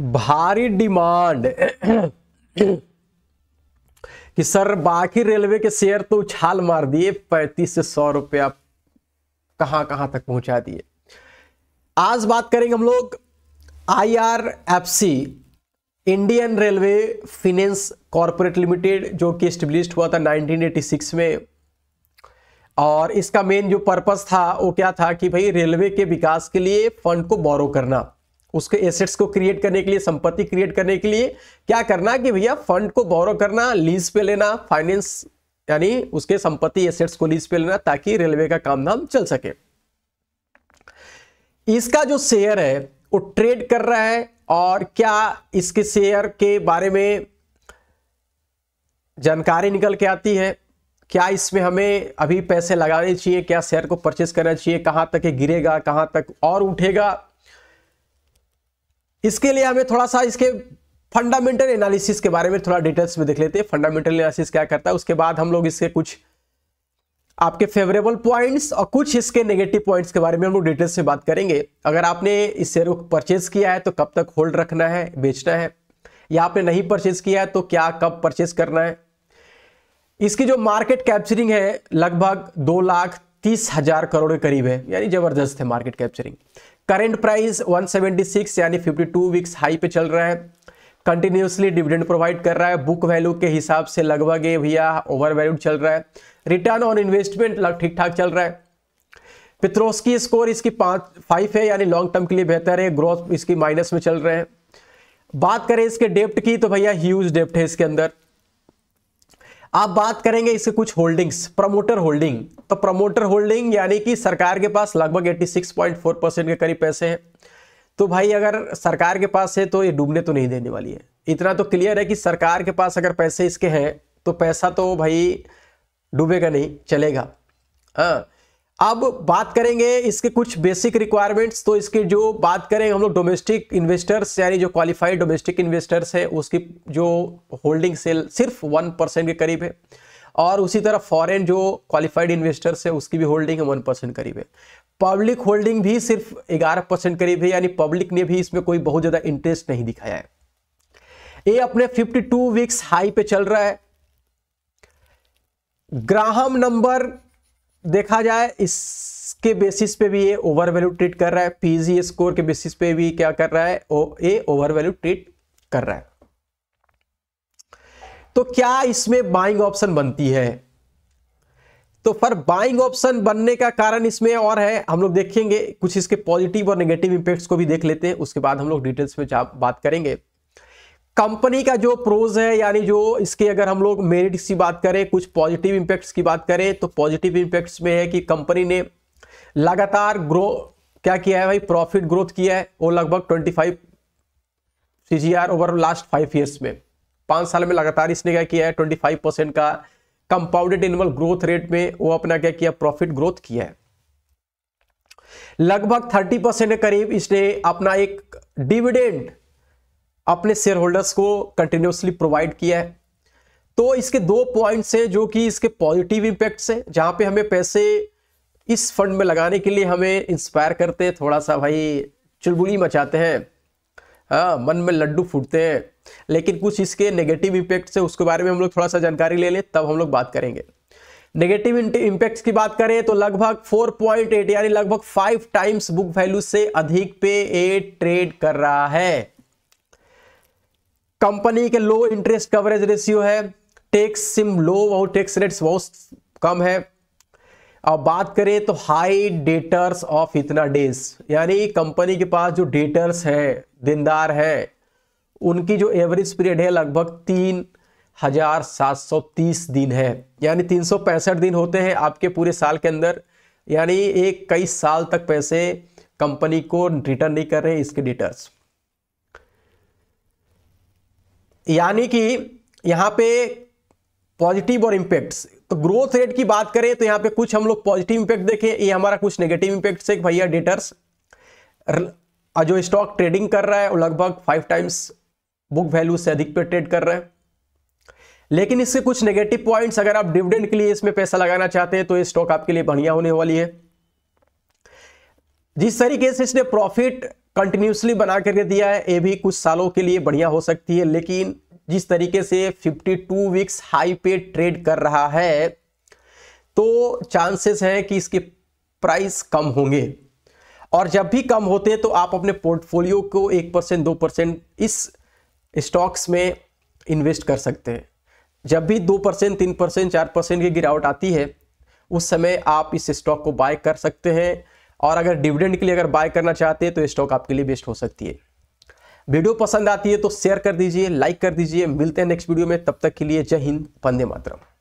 भारी डिमांड कि सर बाकी रेलवे के शेयर तो उछाल मार दिए पैंतीस से सौ रुपया कहां कहां तक पहुंचा दिए आज बात करेंगे हम लोग IRFC Indian railway finance corporate limited जो कि स्टेब्लिश हुआ था 1986 में और इसका मेन जो पर्पस था वो क्या था कि भाई रेलवे के विकास के लिए फंड को बोरो करना उसके एसेट्स को क्रिएट करने के लिए संपत्ति क्रिएट करने के लिए क्या करना कि भैया फंड को बोरो करना लीज पे लेना फाइनेंस यानी उसके संपत्ति एसेट्स को लीज पे लेना ताकि रेलवे का काम धाम चल सके इसका जो शेयर है वो ट्रेड कर रहा है और क्या इसके शेयर के बारे में जानकारी निकल के आती है क्या इसमें हमें अभी पैसे लगाने चाहिए क्या शेयर को परचेस करना चाहिए कहां तक गिरेगा कहां तक और उठेगा इसके लिए हमें थोड़ा सा इसके फंडामेंटल एनालिसिस के बारे में थोड़ा डिटेल्स में देख लेते हैं फंडामेंटल एनालिसिस क्या करता है उसके बाद हम लोग इसके कुछ आपके फेवरेबल पॉइंट्स और कुछ इसके नेगेटिव पॉइंट्स के बारे में हम लोग डिटेल्स में बात करेंगे अगर आपने इस शेयर को परचेज किया है तो कब तक होल्ड रखना है बेचना है या आपने नहीं परचेज किया है तो क्या कब परचेज करना है इसकी जो मार्केट कैप्चरिंग है लगभग दो लाख तीस हजार करोड़ के करीब है यानी जबरदस्त है मार्केट कैप्चरिंग करेंट प्राइस 176 यानी 52 वीक्स हाई पे चल रहा है कंटिन्यूसली डिविडेंड प्रोवाइड कर रहा है बुक वैल्यू के हिसाब से लगभग ये भैया ओवर वैल्यूड चल रहा है रिटर्न ऑन इन्वेस्टमेंट ठीक ठाक चल रहा है पित्रोस्की स्कोर इसकी पाँच फाइव है यानी लॉन्ग टर्म के लिए बेहतर है ग्रोथ इसकी माइनस में चल रहे हैं बात करें इसके डेप्ट की तो भैया ह्यूज डेप्ट है इसके अंदर आप बात करेंगे इसके कुछ होल्डिंग्स प्रमोटर होल्डिंग तो प्रमोटर होल्डिंग यानी कि सरकार के पास लगभग 86.4 परसेंट के करीब पैसे हैं तो भाई अगर सरकार के पास है तो ये डूबने तो नहीं देने वाली है इतना तो क्लियर है कि सरकार के पास अगर पैसे इसके हैं तो पैसा तो भाई डूबेगा नहीं चलेगा हाँ अब बात करेंगे इसके कुछ बेसिक रिक्वायरमेंट्स तो इसके जो बात करें हम लोग डोमेस्टिक इन्वेस्टर्स यानी जो क्वालिफाइड डोमेस्टिक इन्वेस्टर्स है उसकी जो होल्डिंग सेल सिर्फ वन परसेंट के करीब है और उसी तरह फॉरेन जो क्वालिफाइड इन्वेस्टर्स है उसकी भी होल्डिंग वन परसेंट करीब है पब्लिक होल्डिंग भी सिर्फ ग्यारह परसेंट करीब है यानी पब्लिक ने भी इसमें कोई बहुत ज़्यादा इंटरेस्ट नहीं दिखाया है ये अपने 52 वीक्स हाई पे चल रहा है ग्राहम नंबर देखा जाए इसके बेसिस पे भी ये ओवर वैल्यू ट्रीट कर रहा है पीजी स्कोर के बेसिस पे भी क्या कर रहा है ओ, ए ओवर वैल्यू ट्रीट कर रहा है तो क्या इसमें बाइंग ऑप्शन बनती है तो फिर बाइंग ऑप्शन बनने का कारण इसमें और है हम लोग देखेंगे कुछ इसके पॉजिटिव और नेगेटिव इंपैक्ट्स को भी देख लेते हैं उसके बाद हम लोग डिटेल्स में बात करेंगे कंपनी का जो प्रोज है यानी जो इसके अगर हम लोग मेरिट्स की बात करें कुछ पॉजिटिव इंपैक्ट्स की बात करें तो पॉजिटिव इंपैक्ट्स में है कि कंपनी ने लगातार ग्रो क्या किया है भाई प्रॉफिट ग्रोथ किया है वो लगभग 25 CGR over last five years में पांच साल में लगातार इसने क्या किया है 25 परसेंट का कंपाउंडेड एनुअल ग्रोथ रेट में वो अपना क्या किया प्रॉफिट ग्रोथ किया है लगभग थर्टी परसेंट के करीब इसने अपना एक डिविडेंड अपने शेयर होल्डर्स को कंटिन्यूसली प्रोवाइड किया है तो इसके दो पॉइंट्स हैं जो कि इसके पॉजिटिव इम्पैक्ट्स हैं जहाँ पे हमें पैसे इस फंड में लगाने के लिए हमें इंस्पायर करते हैं थोड़ा सा भाई चुलबुली मचाते हैं हाँ मन में लड्डू फूटते हैं लेकिन कुछ इसके नेगेटिव इम्पैक्ट्स हैं उसके बारे में हम लोग थोड़ा सा जानकारी ले लें तब हम लोग बात करेंगे नेगेटिव इम्पैक्ट्स की बात करें तो लगभग 4.8 यानी लगभग फाइव टाइम्स बुक वैल्यू से अधिक पे ए ट्रेड कर रहा है कंपनी के लो इंटरेस्ट कवरेज रेशियो है टैक्स सिम लो और टैक्स रेट्स बहुत कम है अब बात करें तो हाई डेटर्स ऑफ इतना डेज यानी कंपनी के पास जो डेटर्स है देनदार हैं उनकी जो एवरेज पीरियड है लगभग तीन हजार सात सौ तीस दिन है यानी तीन सौ पैंसठ दिन होते हैं आपके पूरे साल के अंदर यानी एक कई साल तक पैसे कंपनी को रिटर्न नहीं कर रहे इसके डेटर्स यानी कि यहाँ पे पॉजिटिव और इम्पैक्ट्स तो ग्रोथ रेट की बात करें तो यहाँ पे कुछ हम लोग पॉजिटिव इम्पैक्ट देखें ये हमारा कुछ नेगेटिव इम्पैक्ट्स है भैया डेटर्स जो स्टॉक ट्रेडिंग कर रहा है वो लगभग फाइव टाइम्स बुक वैल्यू से अधिक पे ट्रेड कर रहे हैं लेकिन इससे कुछ नेगेटिव पॉइंट्स अगर आप डिविडेंड के लिए इसमें पैसा लगाना चाहते हैं तो ये स्टॉक आपके लिए बढ़िया होने वाली है जिस तरीके से इसने प्रॉफिट कंटिन्यूसली बना करके दिया है ये भी कुछ सालों के लिए बढ़िया हो सकती है लेकिन जिस तरीके से 52 वीक्स हाई पे ट्रेड कर रहा है तो चांसेस हैं कि इसके प्राइस कम होंगे और जब भी कम होते हैं तो आप अपने पोर्टफोलियो को एक परसेंट दो परसेंट इस स्टॉक्स में इन्वेस्ट कर सकते हैं जब भी दो परसेंट तीन परसेंट चार परसेंट की गिरावट आती है उस समय आप इस स्टॉक को बाय कर सकते हैं और अगर डिविडेंड के लिए अगर बाय करना चाहते हैं तो स्टॉक आपके लिए बेस्ट हो सकती है वीडियो पसंद आती है तो शेयर कर दीजिए लाइक कर दीजिए मिलते हैं नेक्स्ट वीडियो में तब तक के लिए जय हिंद वंदे मातरम